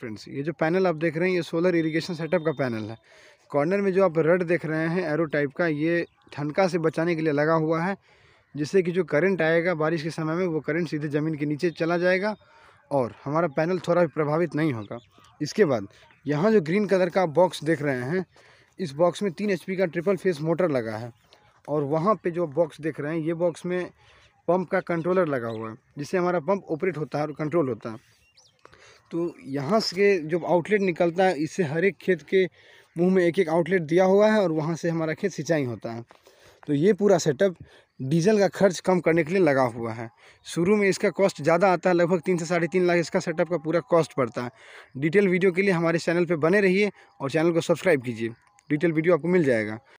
friends ये जो panel आप देख रहे हैं ये सोलर इरिगेशन सेटअप का पैनल है कॉर्नर में जो आप रड देख रहे हैं एरो टाइप का ये ठनका से बचाने के लिए लगा हुआ है जिससे कि जो करंट आएगा बारिश के समय में वो करंट सीधे ज़मीन के नीचे चला जाएगा और हमारा पैनल थोड़ा भी प्रभावित नहीं होगा इसके बाद यहाँ जो ग्रीन कलर का बॉक्स देख रहे हैं इस बॉक्स में तीन एच का ट्रिपल फेस मोटर लगा है और वहाँ पर जो बॉक्स देख रहे हैं ये बॉक्स में पंप का कंट्रोलर लगा हुआ है जिससे हमारा पंप ऑपरेट होता है और कंट्रोल होता है तो यहाँ से जो आउटलेट निकलता है इससे हर एक खेत के मुंह में एक एक आउटलेट दिया हुआ है और वहाँ से हमारा खेत सिंचाई होता है तो ये पूरा सेटअप डीजल का खर्च कम करने के लिए लगा हुआ है शुरू में इसका कॉस्ट ज़्यादा आता है लगभग तीन से साढ़े तीन लाख इसका सेटअप का पूरा कॉस्ट पड़ता है डिटेल वीडियो के लिए हमारे चैनल पर बने रहिए और चैनल को सब्सक्राइब कीजिए डिटेल वीडियो आपको मिल जाएगा